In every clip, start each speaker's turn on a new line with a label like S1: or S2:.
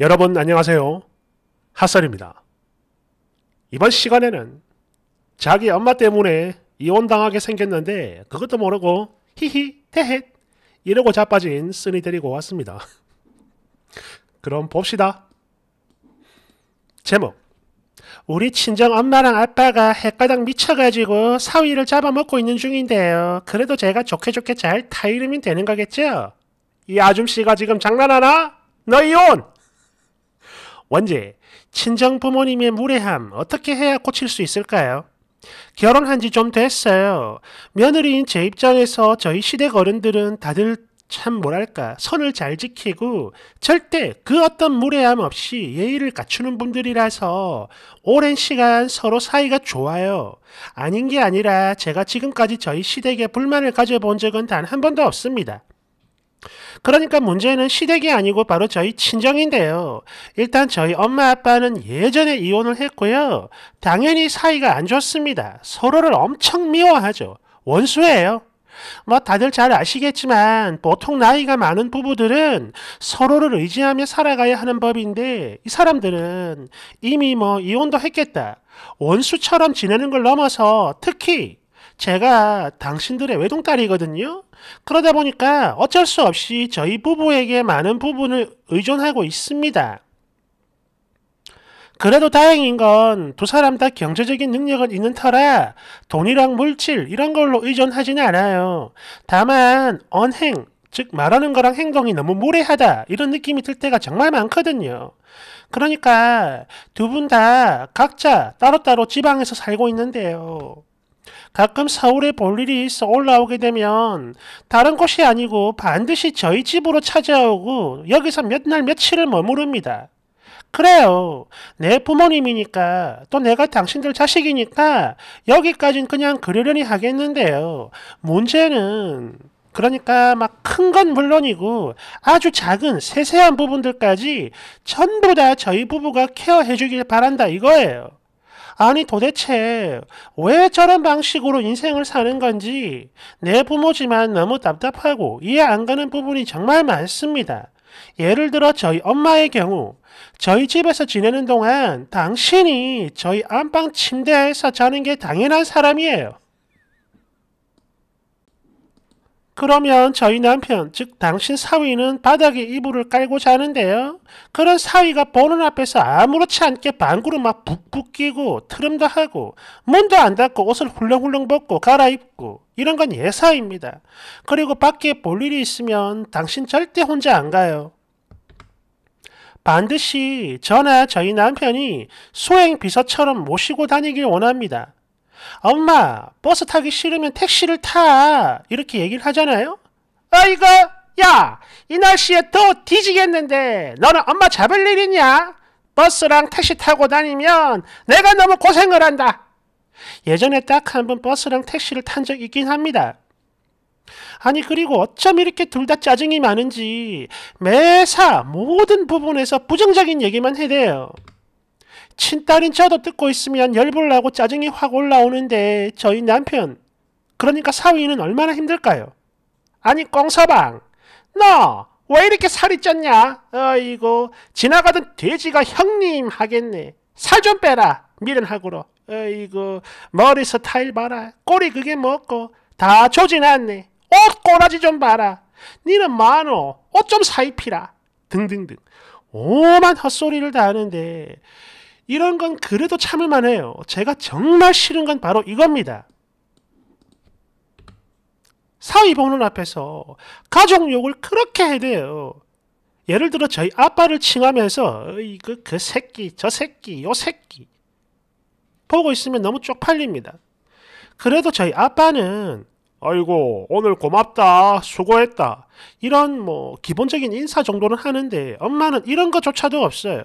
S1: 여러분 안녕하세요. 핫설입니다. 이번 시간에는 자기 엄마 때문에 이혼당하게 생겼는데 그것도 모르고 히히 테헷 이러고 자빠진 쓴이 데리고 왔습니다. 그럼 봅시다. 제목 우리 친정 엄마랑 아빠가 햇가닥 미쳐가지고 사위를 잡아먹고 있는 중인데요. 그래도 제가 좋게 좋게 잘 타이르면 되는 거겠죠? 이 아줌씨가 지금 장난하나? 너 이혼! 원제, 친정 부모님의 무례함 어떻게 해야 고칠 수 있을까요? 결혼한 지 좀 됐어요. 며느리인 제 입장에서 저희 시댁 어른들은 다들 참 뭐랄까 선을 잘 지키고 절대 그 어떤 무례함 없이 예의를 갖추는 분들이라서 오랜 시간 서로 사이가 좋아요. 아닌 게 아니라 제가 지금까지 저희 시댁에 불만을 가져본 적은 단 한 번도 없습니다. 그러니까 문제는 시댁이 아니고 바로 저희 친정인데요. 일단 저희 엄마 아빠는 예전에 이혼을 했고요. 당연히 사이가 안 좋습니다. 서로를 엄청 미워하죠. 원수예요. 뭐 다들 잘 아시겠지만 보통 나이가 많은 부부들은 서로를 의지하며 살아가야 하는 법인데 이 사람들은 이미 뭐 이혼도 했겠다. 원수처럼 지내는 걸 넘어서 특히 제가 당신들의 외동딸이거든요. 그러다 보니까 어쩔 수 없이 저희 부부에게 많은 부분을 의존하고 있습니다. 그래도 다행인 건 두 사람 다 경제적인 능력은 있는 터라 돈이랑 물질 이런 걸로 의존하지는 않아요. 다만 언행, 즉 말하는 거랑 행동이 너무 무례하다 이런 느낌이 들 때가 정말 많거든요. 그러니까 두 분 다 각자 따로따로 지방에서 살고 있는데요. 가끔 서울에 볼 일이 있어 올라오게 되면 다른 곳이 아니고 반드시 저희 집으로 찾아오고 여기서 몇 날 며칠을 머무릅니다. 그래요. 내 부모님이니까 또 내가 당신들 자식이니까 여기까진 그냥 그러려니 하겠는데요. 문제는 그러니까 막 큰 건 물론이고 아주 작은 세세한 부분들까지 전부 다 저희 부부가 케어해 주길 바란다 이거예요. 아니 도대체 왜 저런 방식으로 인생을 사는 건지 내 부모지만 너무 답답하고 이해 안 가는 부분이 정말 많습니다. 예를 들어 저희 엄마의 경우 저희 집에서 지내는 동안 당신이 저희 안방 침대에서 자는 게 당연한 사람이에요. 그러면 저희 남편, 즉 당신 사위는 바닥에 이불을 깔고 자는데요. 그런 사위가 보는 앞에서 아무렇지 않게 방구를 막 북북 끼고 트름도 하고 문도 안 닫고 옷을 훌렁훌렁 벗고 갈아입고 이런 건 예사입니다. 그리고 밖에 볼 일이 있으면 당신 절대 혼자 안 가요. 반드시 저나 저희 남편이 수행 비서처럼 모시고 다니길 원합니다. 엄마, 버스 타기 싫으면 택시를 타. 이렇게 얘기를 하잖아요. 아이고, 야, 이 날씨에 더 뒤지겠는데 너는 엄마 잡을 일 있냐? 버스랑 택시 타고 다니면 내가 너무 고생을 한다. 예전에 딱 한 번 버스랑 택시를 탄 적 있긴 합니다. 아니 그리고 어쩜 이렇게 둘 다 짜증이 많은지 매사 모든 부분에서 부정적인 얘기만 해대요. 친딸인 저도 듣고 있으면 열불 나고 짜증이 확 올라오는데 저희 남편, 그러니까 사위는 얼마나 힘들까요? 아니 꽁서방, 너 왜 이렇게 살이 쪘냐? 어이고 지나가던 돼지가 형님 하겠네. 살 좀 빼라 미련 하고로. 어이고 머리서 타일 봐라. 꼬리 그게 먹고 다 조진않네. 옷 꼬라지 좀 봐라. 니는 많어. 옷좀 사입히라. 등등등. 오만 헛소리를 다 하는데 이런 건 그래도 참을만 해요. 제가 정말 싫은 건 바로 이겁니다. 사위 보는 앞에서 가족 욕을 그렇게 해대요. 예를 들어 저희 아빠를 칭하면서 그, 그 새끼, 저 새끼, 요 새끼 보고 있으면 너무 쪽팔립니다. 그래도 저희 아빠는 아이고, 오늘 고맙다, 수고했다. 이런 뭐, 기본적인 인사 정도는 하는데, 엄마는 이런 것조차도 없어요.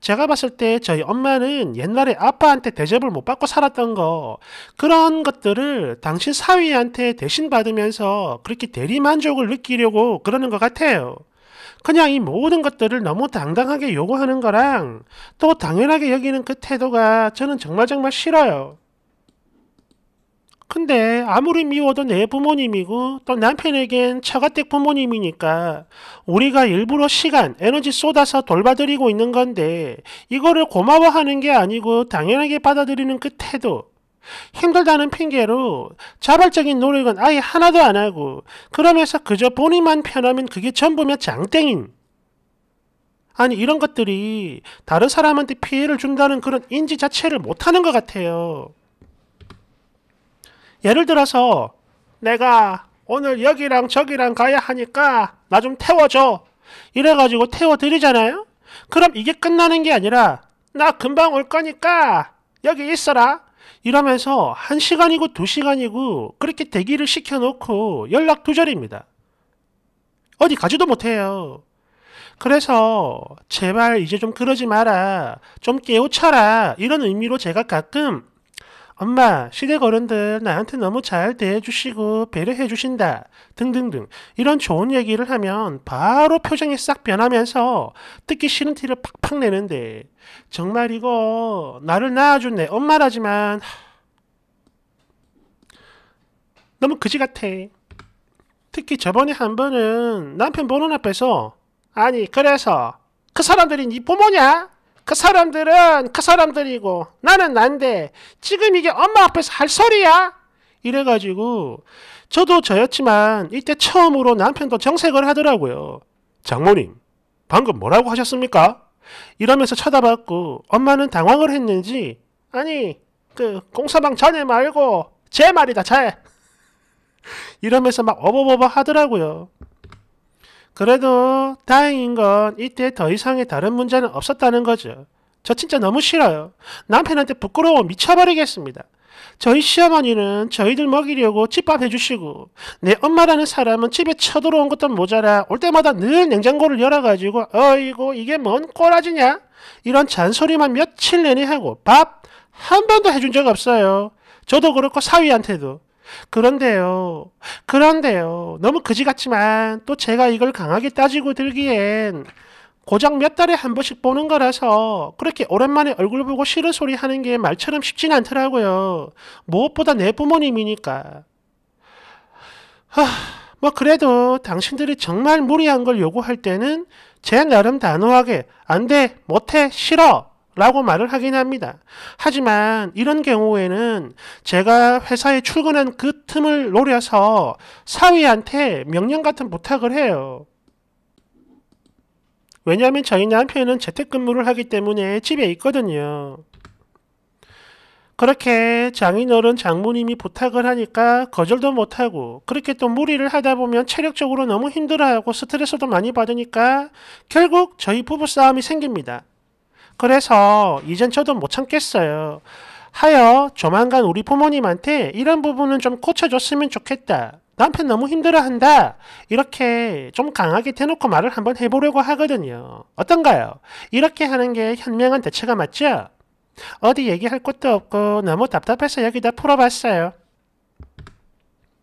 S1: 제가 봤을 때 저희 엄마는 옛날에 아빠한테 대접을 못 받고 살았던 거, 그런 것들을 당신 사위한테 대신 받으면서 그렇게 대리만족을 느끼려고 그러는 것 같아요. 그냥 이 모든 것들을 너무 당당하게 요구하는 거랑 또 당연하게 여기는 그 태도가 저는 정말 정말 싫어요. 근데 아무리 미워도 내 부모님이고 또 남편에겐 처가댁 부모님이니까 우리가 일부러 시간, 에너지 쏟아서 돌봐드리고 있는 건데 이거를 고마워하는 게 아니고 당연하게 받아들이는 그 태도 힘들다는 핑계로 자발적인 노력은 아예 하나도 안 하고 그러면서 그저 본인만 편하면 그게 전부면 장땡인 아니 이런 것들이 다른 사람한테 피해를 준다는 그런 인지 자체를 못하는 것 같아요. 예를 들어서 내가 오늘 여기랑 저기랑 가야 하니까 나 좀 태워줘 이래가지고 태워드리잖아요 그럼 이게 끝나는 게 아니라 나 금방 올 거니까 여기 있어라 이러면서 한시간이고두시간이고 그렇게 대기를 시켜놓고 연락 두절입니다 어디 가지도 못해요 그래서 제발 이제 좀 그러지 마라 좀 깨우쳐라 이런 의미로 제가 가끔 엄마, 시댁 어른들 나한테 너무 잘 대해주시고 배려해주신다. 등등등. 이런 좋은 얘기를 하면 바로 표정이 싹 변하면서 듣기 싫은 티를 팍팍 내는데, 정말 이거 나를 낳아준 내 엄마라지만, 너무 그지 같아. 특히 저번에 한 번은 남편 보는 앞에서, 아니, 그래서 그 사람들이 네 부모냐? 그 사람들은 그 사람들이고 나는 난데 지금 이게 엄마 앞에서 할 소리야? 이래가지고 저도 저였지만 이때 처음으로 남편도 정색을 하더라고요. 장모님 방금 뭐라고 하셨습니까? 이러면서 쳐다봤고 엄마는 당황을 했는지 아니 그 공사방 전에 말고 제 말이다 잘 이러면서 막 어버버버 하더라고요. 그래도 다행인 건 이때 더 이상의 다른 문제는 없었다는 거죠. 저 진짜 너무 싫어요. 남편한테 부끄러워 미쳐버리겠습니다. 저희 시어머니는 저희들 먹이려고 집밥 해주시고 내 엄마라는 사람은 집에 쳐들어온 것도 모자라 올 때마다 늘 냉장고를 열어가지고 어이고 이게 뭔 꼬라지냐 이런 잔소리만 며칠 내내 하고 밥 한 번도 해준 적 없어요. 저도 그렇고 사위한테도 그런데요, 그런데요, 너무 그지 같지만 또 제가 이걸 강하게 따지고 들기엔 고작 몇 달에 한 번씩 보는 거라서 그렇게 오랜만에 얼굴 보고 싫은 소리 하는 게 말처럼 쉽진 않더라고요. 무엇보다 내 부모님이니까. 하, 뭐 그래도 당신들이 정말 무리한 걸 요구할 때는 제 나름 단호하게 안 돼, 못해, 싫어 라고 말을 하긴 합니다. 하지만 이런 경우에는 제가 회사에 출근한 그 틈을 노려서 사위한테 명령 같은 부탁을 해요. 왜냐하면 저희 남편은 재택근무를 하기 때문에 집에 있거든요. 그렇게 장인어른 장모님이 부탁을 하니까 거절도 못하고 그렇게 또 무리를 하다 보면 체력적으로 너무 힘들어하고 스트레스도 많이 받으니까 결국 저희 부부싸움이 생깁니다. 그래서 이젠 저도 못 참겠어요. 하여 조만간 우리 부모님한테 이런 부분은 좀 고쳐줬으면 좋겠다. 남편 너무 힘들어한다. 이렇게 좀 강하게 대놓고 말을 한번 해보려고 하거든요. 어떤가요? 이렇게 하는 게 현명한 대처가 맞죠? 어디 얘기할 것도 없고 너무 답답해서 여기다 풀어봤어요.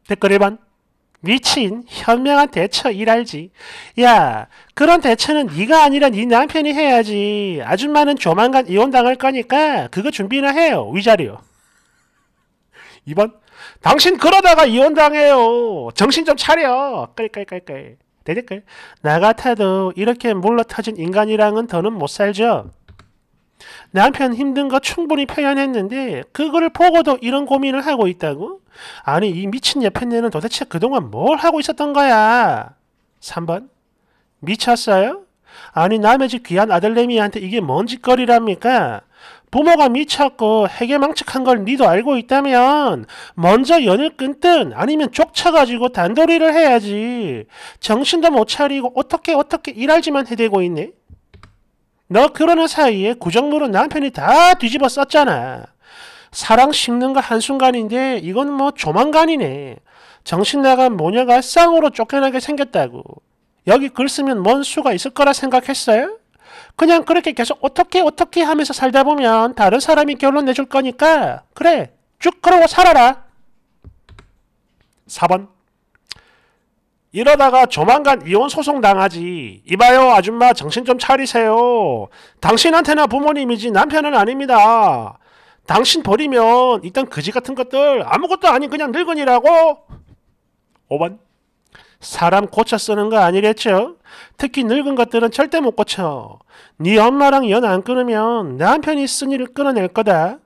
S1: 댓글 1번. 미친 현명한 대처 일할지 야 그런 대처는 네가 아니라 네 남편이 해야지 아줌마는 조만간 이혼당할 거니까 그거 준비나 해요 위자료 2번 당신 그러다가 이혼당해요 정신 좀 차려 깔깔깔깔 대댓글 나 같아도 이렇게 물러 터진 인간이랑은 더는 못 살죠 남편 힘든 거 충분히 표현했는데 그거를 보고도 이런 고민을 하고 있다고? 아니 이 미친 옆에네는 도대체 그동안 뭘 하고 있었던 거야? 3번 미쳤어요? 아니 남의 집 귀한 아들내미한테 이게 뭔 짓거리랍니까? 부모가 미쳤고 해계망측한걸 니도 알고 있다면 먼저 연을 끊든 아니면 쫓아가지고 단도리를 해야지 정신도 못 차리고 어떻게 어떻게 일할지만 해대고 있네 너 그러는 사이에 구정물은 남편이 다 뒤집어 썼잖아. 사랑 식는 거 한순간인데 이건 뭐 조만간이네. 정신 나간 모녀가 쌍으로 쫓겨나게 생겼다고. 여기 글 쓰면 뭔 수가 있을 거라 생각했어요? 그냥 그렇게 계속 어떻게 어떻게 하면서 살다 보면 다른 사람이 결론 내줄 거니까 그래 쭉 그러고 살아라. 4번 이러다가 조만간 이혼 소송 당하지. 이봐요, 아줌마 정신 좀 차리세요. 당신한테나 부모님이지 남편은 아닙니다. 당신 버리면 일단 그지 같은 것들 아무것도 아닌 그냥 늙은이라고? 5번. 사람 고쳐 쓰는 거 아니겠죠? 특히 늙은 것들은 절대 못 고쳐. 네 엄마랑 연 안 끊으면 남편이 쓴 일을 끊어낼 거다.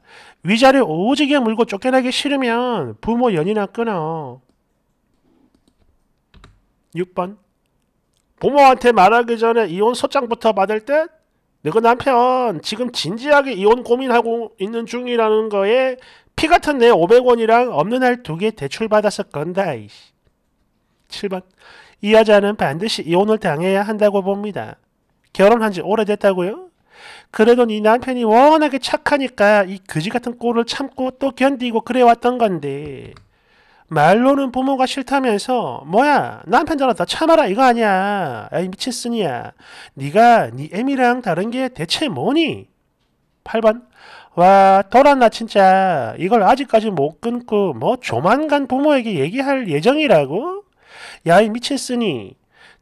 S1: 위자료 오지게 물고 쫓겨나기 싫으면 부모 연이나 끊어. 6번 부모한테 말하기 전에 이혼 소장부터 받을 때 너그 남편 지금 진지하게 이혼 고민하고 있는 중이라는 거에 피 같은 내 500원이랑 없는 할두개 대출 받았었건다. 7번 이 여자는 반드시 이혼을 당해야 한다고 봅니다. 결혼한 지 오래됐다고요? 그래도 네 남편이 워낙에 착하니까 이 그지 같은 꼴을 참고 또 견디고 그래왔던 건데 말로는 부모가 싫다면서 뭐야 남편 전화 다 참아라 이거 아니야 아이 미친쓰니야 네가 네 애미랑 다른 게 대체 뭐니? 8번 와 돌았나 진짜 이걸 아직까지 못 끊고 뭐 조만간 부모에게 얘기할 예정이라고? 야 이 미친쓰니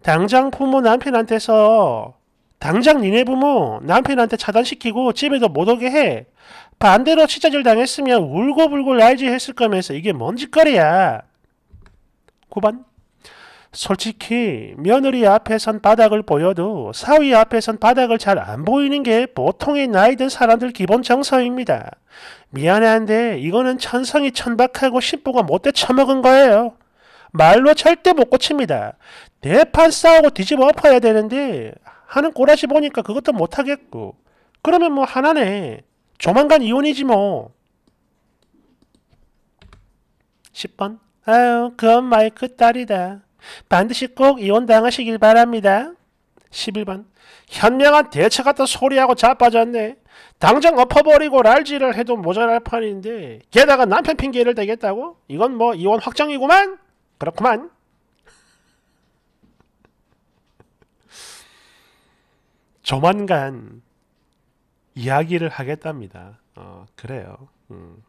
S1: 당장 부모 남편한테서 당장 니네 부모 남편한테 차단시키고 집에도 못 오게 해. 반대로 치자질 당했으면 울고불고 날지 했을 거면서 이게 뭔 짓거리야. 9번 솔직히 며느리 앞에선 바닥을 보여도 사위 앞에선 바닥을 잘 안 보이는 게 보통의 나이든 사람들 기본 정서입니다. 미안한데 이거는 천성이 천박하고 신부가 못돼 처먹은 거예요. 말로 절대 못 고칩니다. 대판 싸우고 뒤집어 엎어야 되는데 하는 꼬라지 보니까 그것도 못하겠고 그러면 뭐 하나네. 조만간 이혼이지 뭐. 10번 아유 그건 마이크 딸이다. 반드시 꼭 이혼당하시길 바랍니다. 11번 현명한 대처 같은 소리하고 자빠졌네. 당장 엎어버리고 랄지를 해도 모자랄 판인데 게다가 남편 핑계를 대겠다고? 이건 뭐 이혼 확정이구만? 그렇구만. 조만간 이야기를 하겠답니다. 어, 그래요. 음,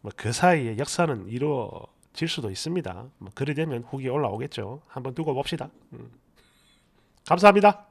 S1: 뭐그 사이에 역사는 이루어질 수도 있습니다. 뭐 그리 되면 후기 올라오겠죠. 한번 두고 봅시다. 음. 감사합니다.